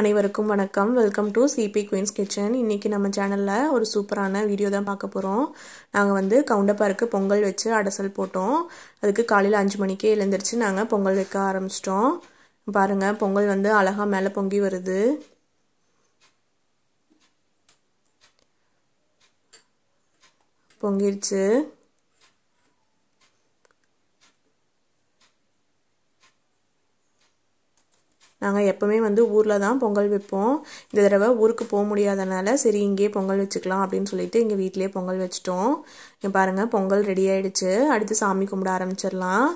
அனைவருக்கும் வணக்கம் welcome to CB queens kitchen இன்றைக்கி நம்ம சேனலில் ஒரு சூப்பரான வீடியோ தான் பார்க்க போகிறோம் நாங்கள் வந்து கவுண்டப்பாருக்கு பொங்கல் வச்சு அடசல் போட்டோம் அதுக்கு காலையில் அஞ்சு மணிக்கே எழுந்திரிச்சு நாங்கள் பொங்கல் வைக்க ஆரம்பிச்சிட்டோம் பாருங்கள் பொங்கல் வந்து அழகாக மேலே பொங்கி வருது பொங்கிருச்சு நாங்கள் எப்போவுமே வந்து ஊரில் தான் பொங்கல் வைப்போம் இந்த தடவை ஊருக்கு போக முடியாதனால சரி இங்கேயே பொங்கல் வச்சுக்கலாம் அப்படின்னு சொல்லிட்டு எங்கள் வீட்டிலே பொங்கல் வச்சிட்டோம் இங்கே பாருங்கள் பொங்கல் ரெடி ஆகிடுச்சு அடுத்து சாமி கும்பிட ஆரம்பிச்சிடலாம்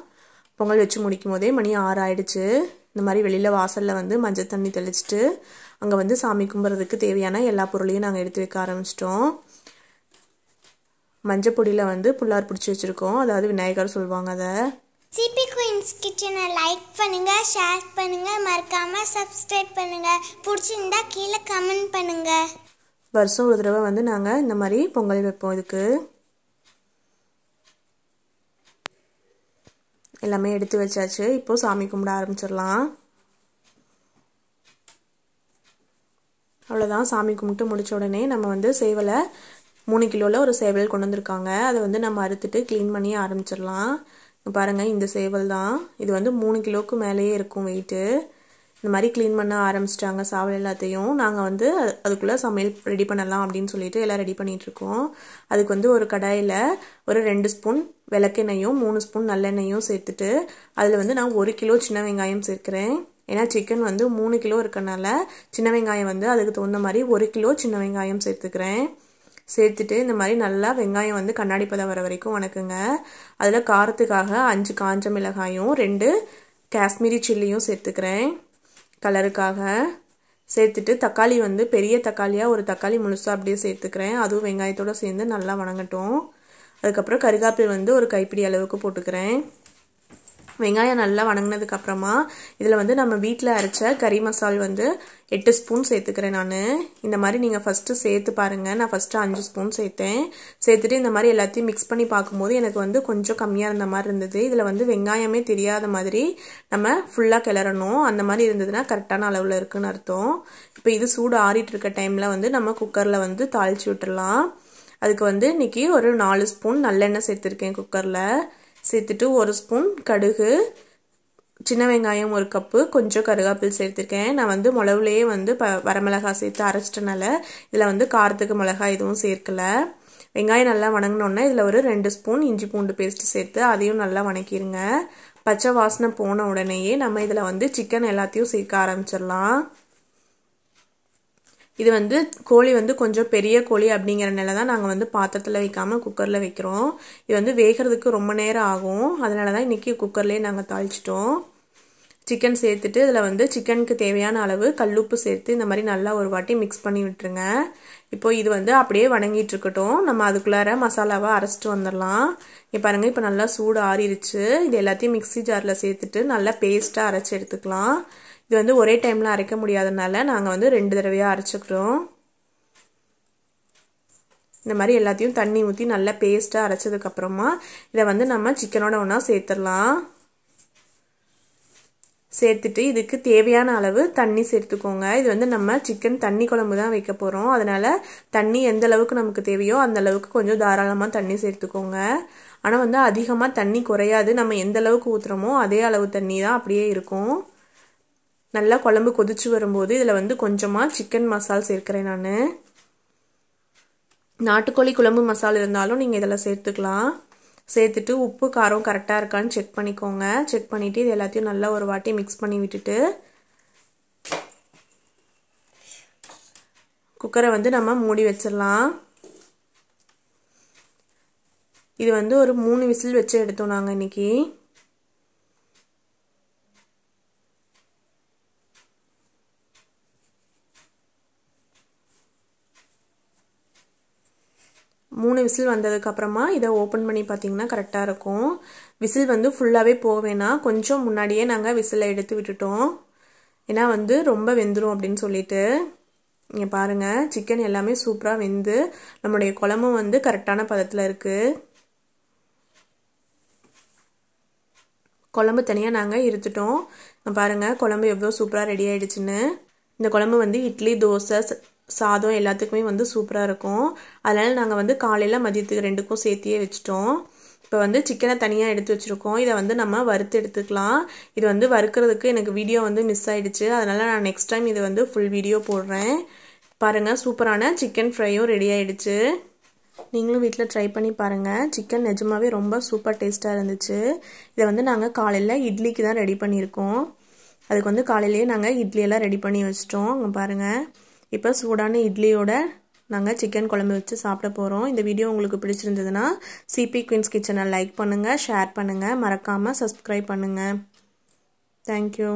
பொங்கல் வச்சு முடிக்கும் போதே மணி ஆறு ஆயிடுச்சு இந்த மாதிரி வெளியில் வாசலில் வந்து மஞ்சள் தண்ணி தெளிச்சிட்டு அங்கே வந்து சாமி கும்பிட்றதுக்கு தேவையான எல்லா பொருளையும் நாங்கள் எடுத்து வைக்க ஆரம்பிச்சிட்டோம் மஞ்சள் பொடியில் வந்து புல்லார் பிடிச்சி வச்சுருக்கோம் அதாவது விநாயகர் சொல்லுவாங்க அதை சிபி குயின்ஸ் கிச்சனை லைக் பண்ணுங்கள் ஷேர் பண்ணுங்கள் மறக்காமல் சப்ஸ்கிரைப் பண்ணுங்கள் பிடிச்சிருந்தா கீழே கமெண்ட் பண்ணுங்கள் வருஷம் ஒரு தடவை வந்து நாங்கள் இந்த மாதிரி பொங்கல் வைப்போம் இதுக்கு எல்லாமே எடுத்து வச்சாச்சு இப்போது சாமி கும்பிட ஆரம்பிச்சிடலாம் அவ்வளோதான் சாமி கும்பிட்டு முடித்த உடனே நம்ம வந்து சேவலை மூணு கிலோவில் ஒரு சேவல் கொண்டு வந்திருக்காங்க அதை வந்து நம்ம அறுத்துட்டு க்ளீன் பண்ணி ஆரம்பிச்சிடலாம் பாருங்கள் இந்த சேவல் தான் இது வந்து மூணு கிலோவுக்கு மேலேயே இருக்கும் வெயிட்டு இந்த மாதிரி க்ளீன் பண்ண ஆரம்பிச்சிட்டாங்க சாவல் எல்லாத்தையும் நாங்கள் வந்து அதுக்குள்ளே சமையல் ரெடி பண்ணலாம் அப்படின்னு சொல்லிட்டு எல்லாம் ரெடி பண்ணிகிட்ருக்கோம் அதுக்கு வந்து ஒரு கடாயில் ஒரு ரெண்டு ஸ்பூன் விளக்கெண்ணையும் மூணு ஸ்பூன் நல்லெண்ணையும் சேர்த்துட்டு அதில் வந்து நான் ஒரு கிலோ சின்ன வெங்காயம் சேர்க்குறேன் ஏன்னா சிக்கன் வந்து மூணு கிலோ இருக்கனால சின்ன வெங்காயம் வந்து அதுக்கு தகுந்த மாதிரி ஒரு கிலோ சின்ன வெங்காயம் சேர்த்துக்கிறேன் சேர்த்துட்டு இந்த மாதிரி நல்லா வெங்காயம் வந்து கண்ணாடி பதம் வர வரைக்கும் வணக்குங்க அதில் காரத்துக்காக அஞ்சு காஞ்ச மிளகாயும் ரெண்டு காஷ்மீரி சில்லியும் சேர்த்துக்கிறேன் கலருக்காக சேர்த்துட்டு தக்காளி வந்து பெரிய தக்காளியாக ஒரு தக்காளி முழுசாக அப்படியே சேர்த்துக்கிறேன் அதுவும் வெங்காயத்தோடு சேர்ந்து நல்லா வணங்கட்டும் அதுக்கப்புறம் கருகாப்பில் வந்து ஒரு கைப்பிடி அளவுக்கு போட்டுக்கிறேன் வெங்காயம் நல்லா வணங்கினதுக்கப்புறமா இதில் வந்து நம்ம வீட்டில் அரைச்ச கறி மசால் வந்து எட்டு ஸ்பூன் சேர்த்துக்கிறேன் நான் இந்த மாதிரி நீங்கள் ஃபஸ்ட்டு சேர்த்து பாருங்கள் நான் ஃபஸ்ட்டு அஞ்சு ஸ்பூன் சேர்த்தேன் சேர்த்துட்டு இந்த மாதிரி எல்லாத்தையும் மிக்ஸ் பண்ணி பார்க்கும்போது எனக்கு வந்து கொஞ்சம் கம்மியாக இருந்த மாதிரி இருந்தது இதில் வந்து வெங்காயமே தெரியாத மாதிரி நம்ம ஃபுல்லாக கிளறணும் அந்த மாதிரி இருந்ததுன்னா கரெக்டான அளவில் இருக்குன்னு அர்த்தம் இப்போ இது சூடு ஆறிட்டு இருக்க டைமில் வந்து நம்ம குக்கரில் வந்து தாளித்து விட்டுடலாம் அதுக்கு வந்து இன்றைக்கி ஒரு நாலு ஸ்பூன் நல்லெண்ணெய் சேர்த்துருக்கேன் குக்கரில் சேர்த்துட்டு ஒரு ஸ்பூன் கடுகு சின்ன வெங்காயம் ஒரு கப்பு கொஞ்சம் கருகாப்பில் சேர்த்துருக்கேன் நான் வந்து மிளவுலேயே வந்து ப வரமிளகாய் சேர்த்து அரைச்சிட்டனால இதில் வந்து காரத்துக்கு மிளகாய் எதுவும் சேர்க்கல வெங்காயம் நல்லா வணங்கினோன்னே இதில் ஒரு ரெண்டு ஸ்பூன் இஞ்சி பூண்டு பேஸ்ட் சேர்த்து அதையும் நல்லா வணக்கிடுங்க பச்சை வாசனை போன உடனேயே நம்ம இதில் வந்து சிக்கன் எல்லாத்தையும் சேர்க்க ஆரம்பிச்சிடலாம் இது வந்து கோழி வந்து கொஞ்சம் பெரிய கோழி அப்படிங்கிறனால தான் நாங்கள் வந்து பாத்திரத்தில் வைக்காமல் குக்கரில் வைக்கிறோம் இது வந்து வேகிறதுக்கு ரொம்ப நேரம் ஆகும் அதனால தான் இன்றைக்கி குக்கர்லேயே நாங்கள் தாளிச்சிட்டோம் சிக்கன் சேர்த்துட்டு இதில் வந்து சிக்கனுக்கு தேவையான அளவு கல்லுப்பு சேர்த்து இந்த மாதிரி நல்லா ஒரு வாட்டி மிக்ஸ் பண்ணி விட்டுருங்க இப்போ இது வந்து அப்படியே வணங்கிட்டு இருக்கட்டும் நம்ம அதுக்குள்ளார மசாலாவை அரைச்சிட்டு வந்துடலாம் இப்போ பாருங்கள் இப்போ நல்லா சூடு ஆறிடுச்சு இது எல்லாத்தையும் மிக்சி ஜாரில் சேர்த்துட்டு நல்லா பேஸ்ட்டாக அரைச்சி எடுத்துக்கலாம் இது வந்து ஒரே டைமில் அரைக்க முடியாதனால நாங்கள் வந்து ரெண்டு தடவையாக அரைச்சிக்கிறோம் இந்த மாதிரி எல்லாத்தையும் தண்ணி ஊற்றி நல்லா பேஸ்ட்டாக அரைச்சதுக்கப்புறமா இதை வந்து நம்ம சிக்கனோட ஒன்றா சேர்த்துடலாம் சேர்த்துட்டு இதுக்கு தேவையான அளவு தண்ணி சேர்த்துக்கோங்க இது வந்து நம்ம சிக்கன் தண்ணி குழம்பு தான் வைக்க போகிறோம் அதனால் தண்ணி எந்த அளவுக்கு நமக்கு தேவையோ அந்த அளவுக்கு கொஞ்சம் தாராளமாக தண்ணி சேர்த்துக்கோங்க ஆனால் வந்து அதிகமாக தண்ணி குறையாது நம்ம எந்த அளவுக்கு ஊற்றுறோமோ அதே அளவு தண்ணி தான் அப்படியே இருக்கும் நல்லா குழம்பு கொதிச்சு வரும்போது இதில் வந்து கொஞ்சமாக சிக்கன் மசால் சேர்க்குறேன் நான் நாட்டுக்கோழி குழம்பு மசால் இருந்தாலும் நீங்கள் இதில் சேர்த்துக்கலாம் சேர்த்துட்டு உப்பு காரம் கரெக்டாக இருக்கான்னு செக் பண்ணிக்கோங்க செக் பண்ணிவிட்டு இது எல்லாத்தையும் நல்லா ஒரு வாட்டி மிக்ஸ் பண்ணி விட்டுட்டு குக்கரை வந்து நம்ம மூடி வச்சிடலாம் இது வந்து ஒரு மூணு விசில் வச்சு எடுத்தோம் நாங்கள் இன்றைக்கி மூணு விசில் வந்ததுக்கப்புறமா இதை ஓப்பன் பண்ணி பார்த்தீங்கன்னா கரெக்டாக இருக்கும் விசில் வந்து ஃபுல்லாகவே போவேனா கொஞ்சம் முன்னாடியே நாங்கள் விசிலை எடுத்து விட்டுட்டோம் ஏன்னா வந்து ரொம்ப வெந்துடும் அப்படின்னு சொல்லிட்டு இங்கே பாருங்கள் சிக்கன் எல்லாமே சூப்பராக வெந்து நம்முடைய குழம்பும் வந்து கரெக்டான பதத்தில் இருக்குது குழம்பு தனியாக நாங்கள் இருத்துட்டோம் பாருங்கள் குழம்பு எவ்வளோ சூப்பராக ரெடி ஆகிடுச்சின்னு இந்த குழம்பு வந்து இட்லி தோசை சாதம் எல்லாத்துக்குமே வந்து சூப்பராக இருக்கும் அதனால் நாங்கள் வந்து காலையில் மதியத்துக்கு ரெண்டுக்கும் சேர்த்தியே வச்சுட்டோம் இப்போ வந்து சிக்கனை தனியாக எடுத்து வச்சுருக்கோம் இதை வந்து நம்ம வறுத்து எடுத்துக்கலாம் இது வந்து வறுக்கிறதுக்கு எனக்கு வீடியோ வந்து மிஸ் ஆகிடுச்சு அதனால் நான் நெக்ஸ்ட் டைம் இது வந்து ஃபுல் வீடியோ போடுறேன் பாருங்கள் சூப்பரான சிக்கன் ஃப்ரையும் ரெடி ஆகிடுச்சு நீங்களும் வீட்டில் ட்ரை பண்ணி பாருங்கள் சிக்கன் நிஜமாகவே ரொம்ப சூப்பர் டேஸ்ட்டாக இருந்துச்சு இதை வந்து நாங்கள் காலையில் இட்லிக்கு தான் ரெடி பண்ணியிருக்கோம் அதுக்கு வந்து காலையிலேயே நாங்கள் இட்லியெல்லாம் ரெடி பண்ணி வச்சிட்டோம் அங்கே பாருங்கள் இப்போ சூடான இட்லியோட நாங்கள் சிக்கன் குழம்பு வச்சு சாப்பிட போகிறோம் இந்த வீடியோ உங்களுக்கு பிடிச்சிருந்ததுன்னா சிபி குயின்ஸ் கிச்சனை லைக் பண்ணுங்கள் ஷேர் பண்ணுங்கள் மறக்காமல் சப்ஸ்கிரைப் பண்ணுங்கள் தேங்க்யூ